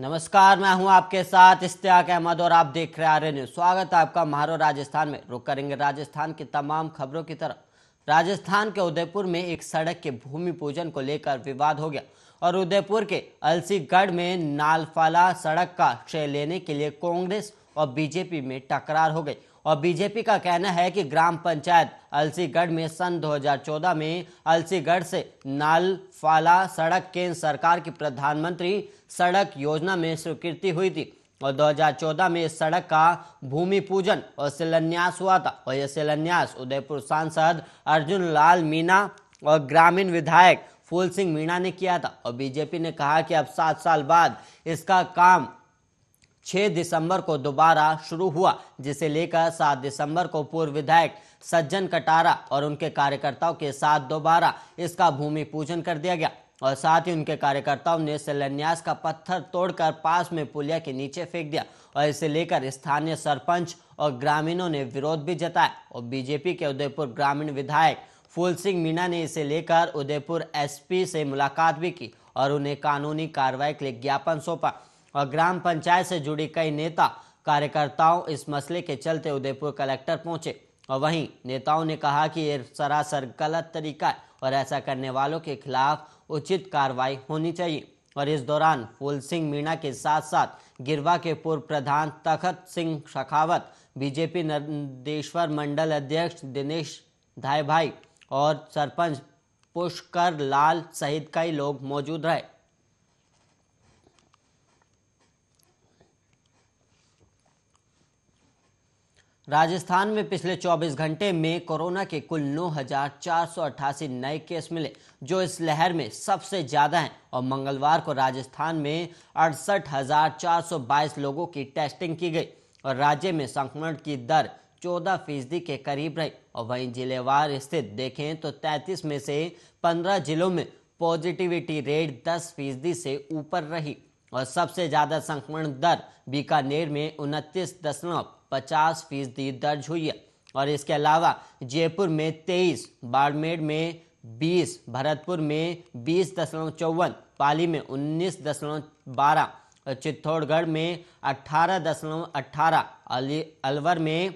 नमस्कार मैं हूं आपके साथ इश्तियाक अहमद और आप देख रहे आर्य न्यूज स्वागत है आपका महारो राजस्थान में रुक करेंगे राजस्थान की तमाम खबरों की तरफ राजस्थान के उदयपुर में एक सड़क के भूमि पूजन को लेकर विवाद हो गया और उदयपुर के अलसीगढ़ में नालफाला सड़क का श्रेय लेने के लिए कांग्रेस और बीजेपी में टकरार हो गई और बीजेपी का कहना है कि ग्राम पंचायत अलसीगढ़ में सन 2014 में अलसीगढ़ से नालफाला सड़क केंद्र सरकार की प्रधानमंत्री सड़क योजना में स्वीकृति हुई थी और 2014 में इस सड़क का भूमि पूजन और शिलान्यास हुआ था और यह शिलान्यास उदयपुर सांसद अर्जुन लाल मीना और ग्रामीण विधायक फूल सिंह मीणा ने किया था और बीजेपी ने कहा कि अब सात साल बाद इसका काम 6 दिसंबर को दोबारा शुरू हुआ जिसे लेकर 7 दिसंबर को पूर्व विधायक सज्जन कटारा और उनके कार्यकर्ताओं के साथ दोबारा इसका भूमि पूजन कर दिया गया और साथ ही उनके कार्यकर्ताओं ने शिलान्यास का पत्थर तोड़कर पास में पुलिया के नीचे फेंक दिया और इसे लेकर स्थानीय सरपंच और ग्रामीणों ने विरोध भी जताया और बीजेपी के उदयपुर ग्रामीण विधायक फूल सिंह मीणा ने इसे लेकर उदयपुर एसपी से मुलाकात भी की और उन्हें कानूनी कार्रवाई के लिए ज्ञापन सौंपा और ग्राम पंचायत से जुड़ी कई नेता कार्यकर्ताओं इस मसले के चलते उदयपुर कलेक्टर पहुंचे और वहीं नेताओं ने कहा कि ये सरासर गलत तरीका है और ऐसा करने वालों के खिलाफ उचित कार्रवाई होनी चाहिए और इस दौरान फूल सिंह मीणा के साथ साथ गिरवा के पूर्व प्रधान तखत सिंह शखावत बीजेपी नंदेश्वर मंडल अध्यक्ष दिनेश धाई भाई और सरपंच पुष्कर लाल सहित कई लोग मौजूद रहे राजस्थान में पिछले 24 घंटे में कोरोना के कुल नौ नए केस मिले जो इस लहर में सबसे ज्यादा हैं और मंगलवार को राजस्थान में अड़सठ लोगों की टेस्टिंग की गई और राज्य में संक्रमण की दर 14 फीसदी के करीब रही और वहीं जिलेवार स्थित देखें तो 33 में से 15 जिलों में पॉजिटिविटी रेट 10 फीसदी से ऊपर रही और सबसे ज़्यादा संक्रमण दर बीकानेर में उनतीस दशमलव पचास फीसदी दर्ज हुई है और इसके अलावा जयपुर में तेईस बाड़मेर में बीस भरतपुर में बीस दशमलव चौवन पाली में उन्नीस दशमलव बारह चित्तौड़गढ़ में अठारह दशमलव अठारह अलवर में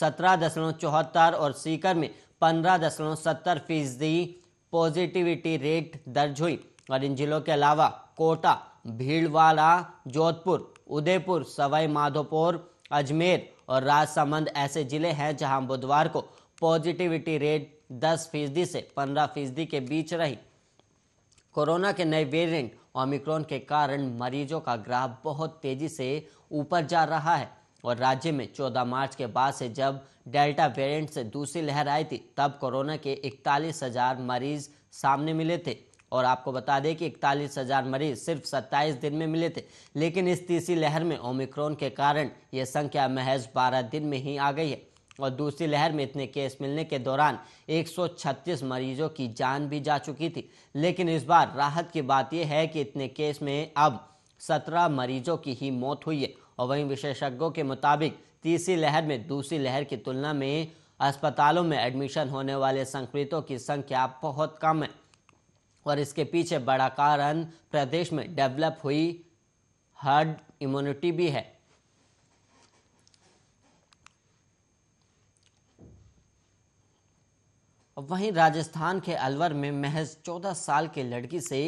सत्रह दशमलव चौहत्तर और सीकर में पंद्रह दशमलव सत्तर फीसदी पॉजिटिविटी रेट दर्ज हुई और इन जिलों के अलावा कोटा भीड़वाड़ा जोधपुर उदयपुर सवाई माधोपुर अजमेर और राजसमंद ऐसे जिले हैं जहां बुधवार को पॉजिटिविटी रेट 10 फीसदी से 15 फीसदी के बीच रही कोरोना के नए वेरिएंट ओमिक्रॉन के कारण मरीजों का ग्राफ बहुत तेजी से ऊपर जा रहा है और राज्य में 14 मार्च के बाद से जब डेल्टा वेरिएंट से दूसरी लहर आई थी तब कोरोना के इकतालीस हजार मरीज सामने मिले थे और आपको बता दें कि इकतालीस हज़ार मरीज सिर्फ 27 दिन में मिले थे लेकिन इस तीसरी लहर में ओमिक्रॉन के कारण ये संख्या महज 12 दिन में ही आ गई है और दूसरी लहर में इतने केस मिलने के दौरान 136 मरीजों की जान भी जा चुकी थी लेकिन इस बार राहत की बात यह है कि इतने केस में अब 17 मरीजों की ही मौत हुई है और वहीं विशेषज्ञों के मुताबिक तीसरी लहर में दूसरी लहर की तुलना में अस्पतालों में एडमिशन होने वाले संक्रमितों की संख्या बहुत कम है और इसके पीछे बड़ा कारण प्रदेश में डेवलप हुई हर्ड इम्यूनिटी भी है वहीं राजस्थान के अलवर में महज 14 साल की लड़की से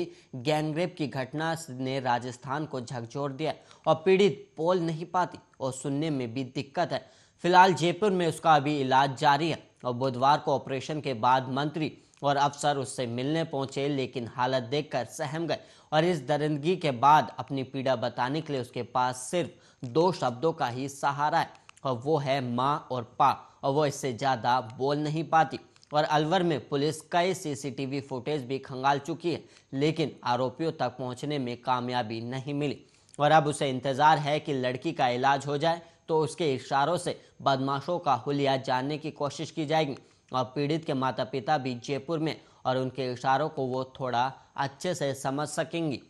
गैंगरेप की घटना ने राजस्थान को झकझोर दिया और पीड़ित बोल नहीं पाती और सुनने में भी दिक्कत है फिलहाल जयपुर में उसका अभी इलाज जारी है और बुधवार को ऑपरेशन के बाद मंत्री और अफसर उससे मिलने पहुंचे लेकिन हालत देखकर सहम गए और इस दरिंदगी के बाद अपनी पीड़ा बताने के लिए उसके पास सिर्फ दो शब्दों का ही सहारा है और वो है माँ और पा और वो इससे ज़्यादा बोल नहीं पाती और अलवर में पुलिस कई सीसीटीवी फुटेज भी खंगाल चुकी है लेकिन आरोपियों तक पहुंचने में कामयाबी नहीं मिली और अब उसे इंतज़ार है कि लड़की का इलाज हो जाए तो उसके इशारों से बदमाशों का हुलिया जानने की कोशिश की जाएगी और पीड़ित के माता पिता भी जयपुर में और उनके इशारों को वो थोड़ा अच्छे से समझ सकेंगी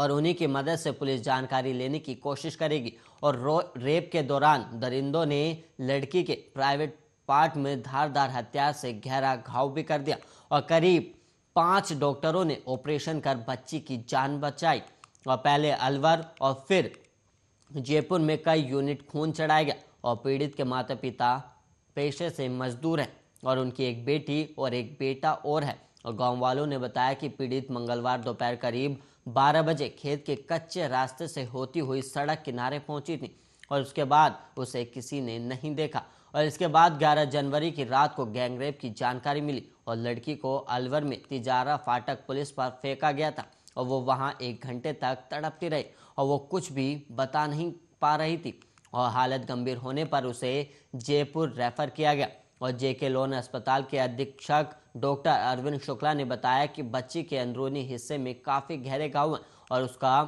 और उन्हीं की मदद से पुलिस जानकारी लेने की कोशिश करेगी और रेप के दौरान दरिंदों ने लड़की के प्राइवेट पार्ट में धारदार हथियार से गहरा घाव भी कर दिया और करीब पांच डॉक्टरों ने ऑपरेशन कर बच्ची की जान बचाई और पहले अलवर और फिर जयपुर में कई यूनिट खून चढ़ाया गया और पीड़ित के माता पिता पेशे से मजदूर हैं और उनकी एक बेटी और एक बेटा और है और गांव वालों ने बताया कि पीड़ित मंगलवार दोपहर करीब 12 बजे खेत के कच्चे रास्ते से होती हुई सड़क किनारे पहुंची थी और उसके बाद उसे किसी ने नहीं देखा और इसके बाद 11 जनवरी की रात को गैंगरेप की जानकारी मिली और लड़की को अलवर में तिजारा फाटक पुलिस पर फेंका गया था और वो वहाँ एक घंटे तक तड़पती रही और वो कुछ भी बता नहीं पा रही थी और हालत गंभीर होने पर उसे जयपुर रेफर किया गया और जेके लोन अस्पताल के अधीक्षक डॉक्टर अरविंद शुक्ला ने बताया कि बच्ची के अंदरूनी हिस्से में काफ़ी गहरे घाव है और उसका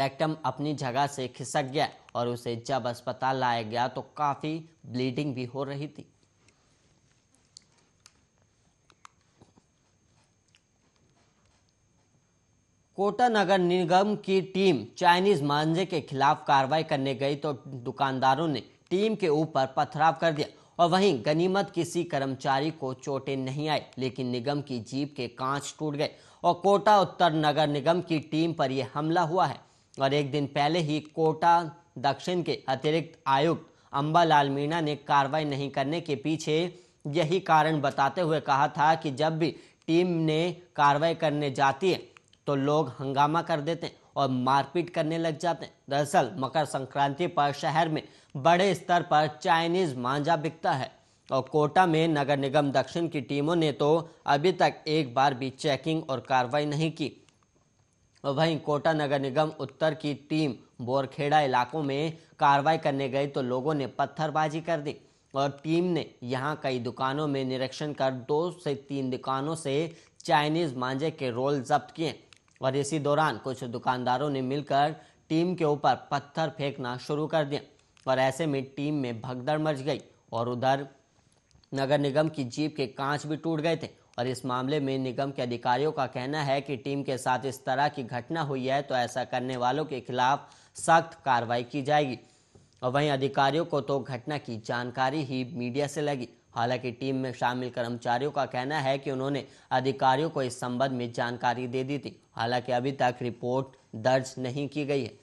रेक्टम अपनी जगह से खिसक गया और उसे जब अस्पताल लाया गया तो काफ़ी ब्लीडिंग भी हो रही थी कोटा नगर निगम की टीम चाइनीज मांझे के खिलाफ कार्रवाई करने गई तो दुकानदारों ने टीम के ऊपर पथराव कर दिया और वहीं गनीमत किसी कर्मचारी को चोटें नहीं आई लेकिन निगम की जीप के कांच टूट गए और कोटा उत्तर नगर निगम की टीम पर यह हमला हुआ है और एक दिन पहले ही कोटा दक्षिण के अतिरिक्त आयुक्त अम्बालाल मीणा ने कार्रवाई नहीं करने के पीछे यही कारण बताते हुए कहा था कि जब भी टीम ने कार्रवाई करने जाती है तो लोग हंगामा कर देते हैं और मारपीट करने लग जाते हैं दरअसल मकर संक्रांति पर शहर में बड़े स्तर पर चाइनीज मांझा बिकता है और कोटा में नगर निगम दक्षिण की टीमों ने तो अभी तक एक बार भी चेकिंग और कार्रवाई नहीं की वहीं कोटा नगर निगम उत्तर की टीम बोरखेड़ा इलाकों में कार्रवाई करने गई तो लोगों ने पत्थरबाजी कर दी और टीम ने यहां कई दुकानों में निरीक्षण कर दो से तीन दुकानों से चाइनीज मांझे के रोल जब्त किए और इसी दौरान कुछ दुकानदारों ने मिलकर टीम के ऊपर पत्थर फेंकना शुरू कर दिया और ऐसे में टीम में भगदड़ मच गई और उधर नगर निगम की जीप के कांच भी टूट गए थे और इस मामले में निगम के अधिकारियों का कहना है कि टीम के साथ इस तरह की घटना हुई है तो ऐसा करने वालों के खिलाफ सख्त कार्रवाई की जाएगी और वहीं अधिकारियों को तो घटना की जानकारी ही मीडिया से लगी हालांकि टीम में शामिल कर्मचारियों का कहना है कि उन्होंने अधिकारियों को इस संबंध में जानकारी दे दी थी हालांकि अभी तक रिपोर्ट दर्ज नहीं की गई है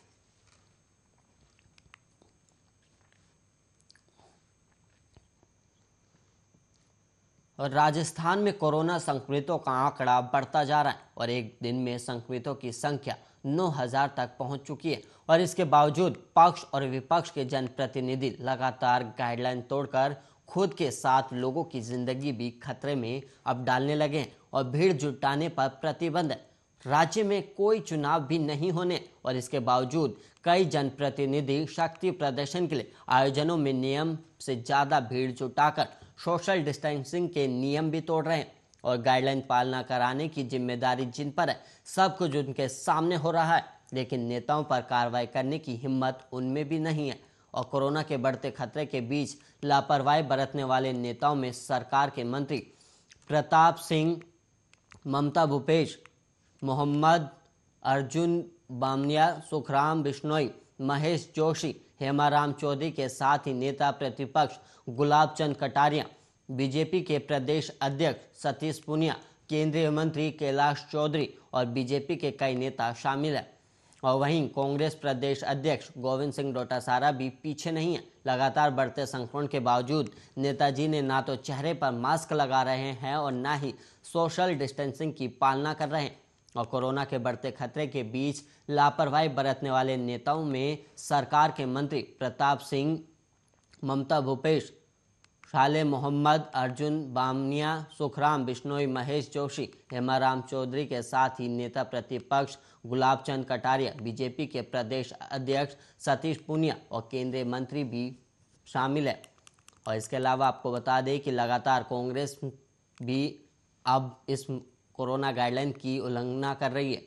और राजस्थान में कोरोना संक्रमितों का आंकड़ा बढ़ता जा रहा है और एक दिन में संक्रमितों की संख्या 9000 तक पहुंच चुकी है और इसके बावजूद पक्ष और विपक्ष के जनप्रतिनिधि लगातार गाइडलाइन तोड़कर खुद के साथ लोगों की जिंदगी भी खतरे में अब डालने लगे हैं और भीड़ जुटाने पर प्रतिबंध है राज्य में कोई चुनाव भी नहीं होने और इसके बावजूद कई जनप्रतिनिधि शक्ति प्रदर्शन के लिए आयोजनों में नियम से ज़्यादा भीड़ जुटाकर सोशल डिस्टेंसिंग के नियम भी तोड़ रहे हैं और गाइडलाइन पालना कराने की जिम्मेदारी जिन पर है सब कुछ उनके सामने हो रहा है लेकिन नेताओं पर कार्रवाई करने की हिम्मत उनमें भी नहीं है और कोरोना के बढ़ते खतरे के बीच लापरवाही बरतने वाले नेताओं में सरकार के मंत्री प्रताप सिंह ममता भूपेश मोहम्मद अर्जुन बामनिया सुखराम बिश्नोई महेश जोशी हेमाराम चौधरी के साथ ही नेता प्रतिपक्ष गुलाब चंद कटारिया बीजेपी के प्रदेश अध्यक्ष सतीश पुनिया केंद्रीय मंत्री कैलाश चौधरी और बीजेपी के कई नेता शामिल हैं और वहीं कांग्रेस प्रदेश अध्यक्ष गोविंद सिंह डोटासारा भी पीछे नहीं है लगातार बढ़ते संक्रमण के बावजूद नेताजी ने ना तो चेहरे पर मास्क लगा रहे हैं और ना ही सोशल डिस्टेंसिंग की पालना कर रहे हैं और कोरोना के बढ़ते खतरे के बीच लापरवाही बरतने वाले नेताओं में सरकार के मंत्री प्रताप सिंह ममता भूपेश शाले मोहम्मद अर्जुन बामनिया सुखराम बिश्नोई महेश जोशी हेमाराम चौधरी के साथ ही नेता प्रतिपक्ष गुलाब चंद कटारिया बीजेपी के प्रदेश अध्यक्ष सतीश पुनिया और केंद्रीय मंत्री भी शामिल है और इसके अलावा आपको बता दें कि लगातार कांग्रेस भी अब इस कोरोना गाइडलाइन की उल्लंघना कर रही है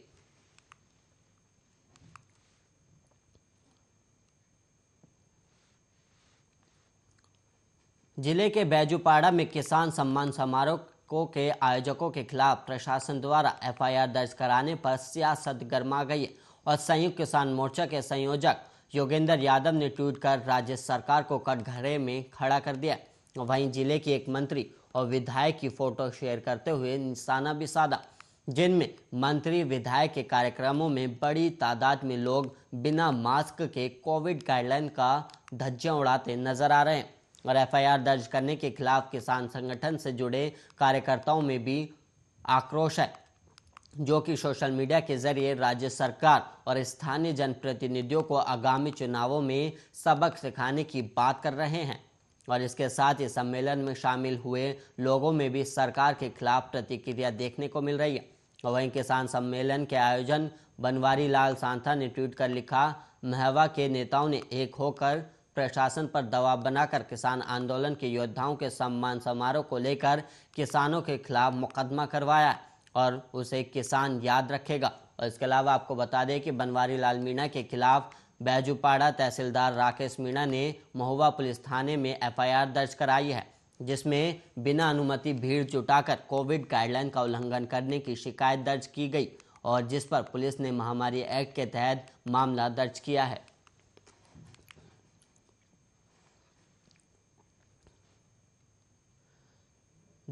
जिले के बैजूपाड़ा में किसान सम्मान समारोह को के आयोजकों के खिलाफ प्रशासन द्वारा एफआईआर दर्ज कराने पर सियासत गर्मा गई और संयुक्त किसान मोर्चा के संयोजक योगेंद्र यादव ने ट्वीट कर राज्य सरकार को कटघरे में खड़ा कर दिया वहीं जिले के एक मंत्री और विधायक की फोटो शेयर करते हुए निशाना भी साधा जिनमें मंत्री विधायक के कार्यक्रमों में बड़ी तादाद में लोग बिना मास्क के कोविड गाइडलाइन का धज्जा उड़ाते नजर आ रहे हैं और एफआईआर दर्ज करने के खिलाफ किसान संगठन से जुड़े कार्यकर्ताओं में भी आक्रोश है जो कि सोशल मीडिया के जरिए राज्य सरकार और स्थानीय जनप्रतिनिधियों को आगामी चुनावों में सबक सिखाने की बात कर रहे हैं और इसके साथ ही सम्मेलन में शामिल हुए लोगों में भी सरकार के खिलाफ प्रतिक्रिया देखने को मिल रही है वहीं किसान सम्मेलन के आयोजन बनवारी लाल सांथा ने ट्वीट कर लिखा महवा के नेताओं ने एक होकर प्रशासन पर दबाव बनाकर किसान आंदोलन के योद्धाओं के सम्मान समारोह को लेकर किसानों के खिलाफ मुकदमा करवाया और उसे किसान याद रखेगा और इसके अलावा आपको बता दें कि बनवारी लाल मीणा के खिलाफ बैजूपाड़ा तहसीलदार राकेश मीणा ने महुआ पुलिस थाने में एफआईआर दर्ज कराई है जिसमें बिना अनुमति भीड़ जुटाकर कोविड गाइडलाइन का उल्लंघन करने की शिकायत दर्ज की गई और जिस पर पुलिस ने महामारी एक्ट के तहत मामला दर्ज किया है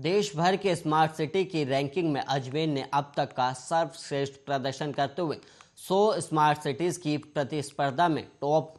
देश भर के स्मार्ट सिटी की रैंकिंग में अजमेर ने अब तक का सर्वश्रेष्ठ प्रदर्शन करते हुए 100 स्मार्ट सिटीज़ की प्रतिस्पर्धा में टॉप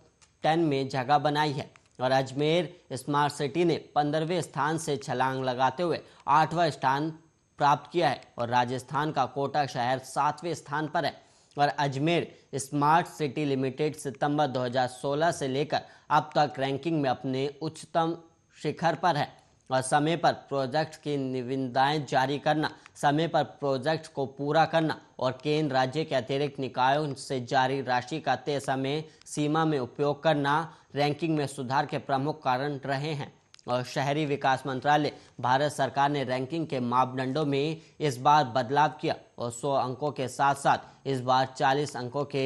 10 में जगह बनाई है और अजमेर स्मार्ट सिटी ने पंद्रहवें स्थान से छलांग लगाते हुए आठवां स्थान प्राप्त किया है और राजस्थान का कोटा शहर सातवें स्थान पर है और अजमेर स्मार्ट सिटी लिमिटेड सितंबर 2016 से लेकर अब तक रैंकिंग में अपने उच्चतम शिखर पर है और समय पर प्रोजेक्ट की निविदाएं जारी करना समय पर प्रोजेक्ट को पूरा करना और केंद्र राज्य के अतिरिक्त निकायों से जारी राशि का तय समय सीमा में उपयोग करना रैंकिंग में सुधार के प्रमुख कारण रहे हैं और शहरी विकास मंत्रालय भारत सरकार ने रैंकिंग के मापदंडों में इस बार बदलाव किया और 100 अंकों के साथ साथ इस बार 40 अंकों के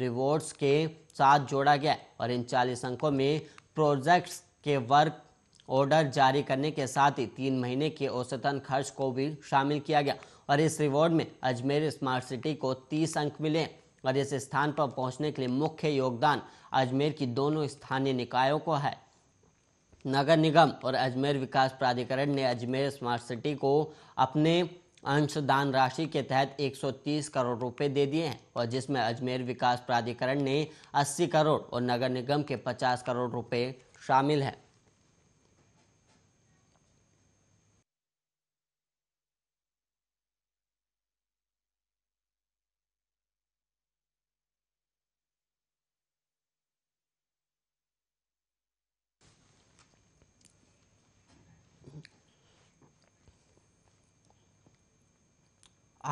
रिवॉर्ड्स के साथ जोड़ा गया और इन 40 अंकों में प्रोजेक्ट्स के वर्क ऑर्डर जारी करने के साथ ही तीन महीने के औसतन खर्च को भी शामिल किया गया और इस रिवॉर्ड में अजमेर स्मार्ट सिटी को तीस अंक मिले हैं और इस स्थान पर पहुंचने के लिए मुख्य योगदान अजमेर की दोनों स्थानीय निकायों को है नगर निगम और अजमेर विकास प्राधिकरण ने अजमेर स्मार्ट सिटी को अपने अंशदान राशि के तहत 130 करोड़ रुपए दे दिए हैं और जिसमें अजमेर विकास प्राधिकरण ने 80 करोड़ और नगर निगम के 50 करोड़ रुपए शामिल हैं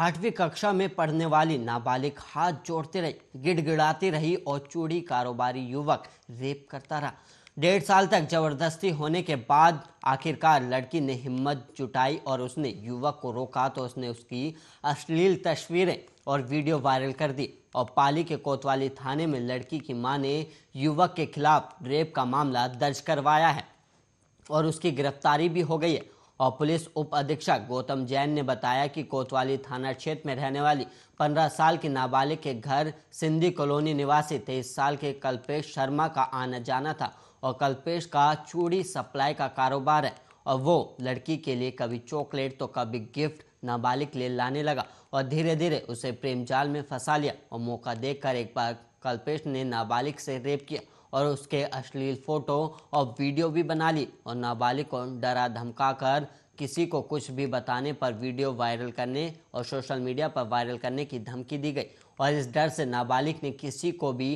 आठवीं कक्षा में पढ़ने वाली नाबालिग हाथ जोड़ते रही गिड़गिड़ाती रही और चूड़ी कारोबारी युवक रेप करता रहा डेढ़ साल तक जबरदस्ती होने के बाद आखिरकार लड़की ने हिम्मत जुटाई और उसने युवक को रोका तो उसने उसकी अश्लील तस्वीरें और वीडियो वायरल कर दी और पाली के कोतवाली थाने में लड़की की मां ने युवक के खिलाफ रेप का मामला दर्ज करवाया है और उसकी गिरफ्तारी भी हो गई है और पुलिस उप अधीक्षक गौतम जैन ने बताया कि कोतवाली थाना क्षेत्र में रहने वाली 15 साल की नाबालिग के घर सिंधी कॉलोनी निवासी तेईस साल के कल्पेश शर्मा का आना जाना था और कल्पेश का चूड़ी सप्लाई का कारोबार है और वो लड़की के लिए कभी चॉकलेट तो कभी गिफ्ट नाबालिग ले लाने लगा और धीरे धीरे उसे प्रेम जाल में फंसा लिया और मौका देखकर एक बार कल्पेश ने नाबालिग से रेप किया और उसके अश्लील फोटो और वीडियो भी बना ली और नाबालिग को डरा धमका कर किसी को कुछ भी बताने पर वीडियो वायरल करने और सोशल मीडिया पर वायरल करने की धमकी दी गई और इस डर से नाबालिग ने किसी को भी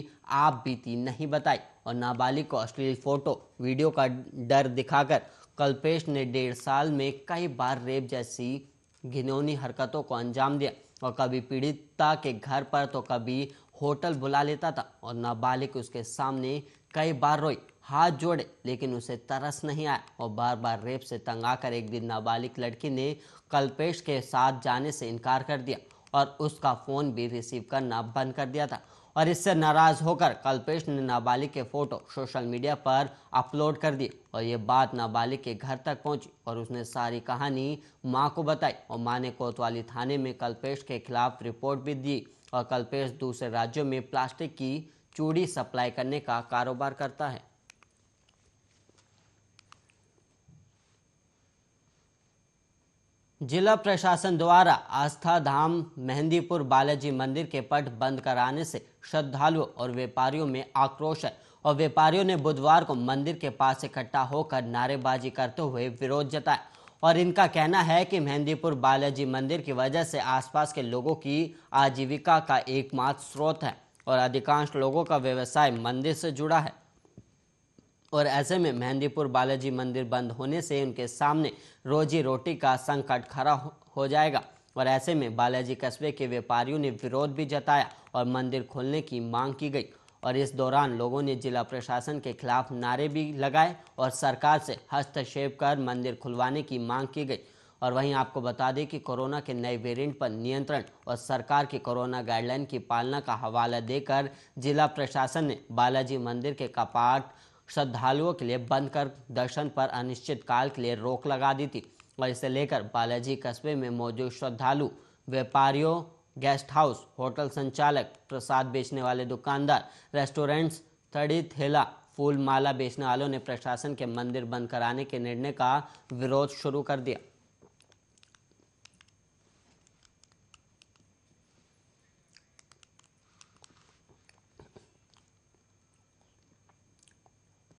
आप बीती नहीं बताई और नाबालिग को अश्लील फोटो वीडियो का डर दिखाकर कल्पेश ने डेढ़ साल में कई बार रेप जैसी घिनौनी हरकतों को अंजाम दिया और कभी पीड़िता के घर पर तो कभी होटल बुला लेता था और नाबालिग उसके सामने कई बार रोई हाथ जोड़े लेकिन उसे तरस नहीं आया और बार बार रेप से तंग आकर एक दिन नाबालिग लड़की ने कल्पेश के साथ जाने से इनकार कर दिया और उसका फ़ोन भी रिसीव करना बंद कर दिया था और इससे नाराज़ होकर कल्पेश ने नाबालिग के फ़ोटो सोशल मीडिया पर अपलोड कर दिए और ये बात नाबालिग के घर तक पहुंची और उसने सारी कहानी माँ को बताई और माँ ने कोतवाली थाने में कल्पेश के खिलाफ रिपोर्ट भी दी और कल्पेश दूसरे राज्यों में प्लास्टिक की चूड़ी सप्लाई करने का कारोबार करता है जिला प्रशासन द्वारा आस्था धाम मेहंदीपुर बालाजी मंदिर के पट बंद कराने से श्रद्धालुओं और व्यापारियों में आक्रोश है और व्यापारियों ने बुधवार को मंदिर के पास इकट्ठा होकर नारेबाजी करते हुए विरोध जताया और इनका कहना है कि मेहंदीपुर बालाजी मंदिर की वजह से आसपास के लोगों की आजीविका का एकमात्र स्रोत है और अधिकांश लोगों का व्यवसाय मंदिर से जुड़ा है और ऐसे में मेहंदीपुर बालाजी मंदिर बंद होने से उनके सामने रोजी रोटी का संकट खड़ा हो जाएगा और ऐसे में बालाजी कस्बे के व्यापारियों ने विरोध भी जताया और मंदिर खोलने की मांग की गई और इस दौरान लोगों ने जिला प्रशासन के खिलाफ नारे भी लगाए और सरकार से हस्तक्षेप कर मंदिर खुलवाने की मांग की गई और वहीं आपको बता दें कि कोरोना के नए वेरिएंट पर नियंत्रण और सरकार की कोरोना गाइडलाइन की पालना का हवाला देकर जिला प्रशासन ने बालाजी मंदिर के कपाट श्रद्धालुओं के लिए बंद कर दर्शन पर अनिश्चित काल के लिए रोक लगा दी थी और इसे लेकर बालाजी कस्बे में मौजूद श्रद्धालु व्यापारियों गेस्ट हाउस होटल संचालक प्रसाद बेचने वाले दुकानदार रेस्टोरेंट्स थड़ी थेला फूल माला बेचने वालों ने प्रशासन के मंदिर बंद कराने के निर्णय का विरोध शुरू कर दिया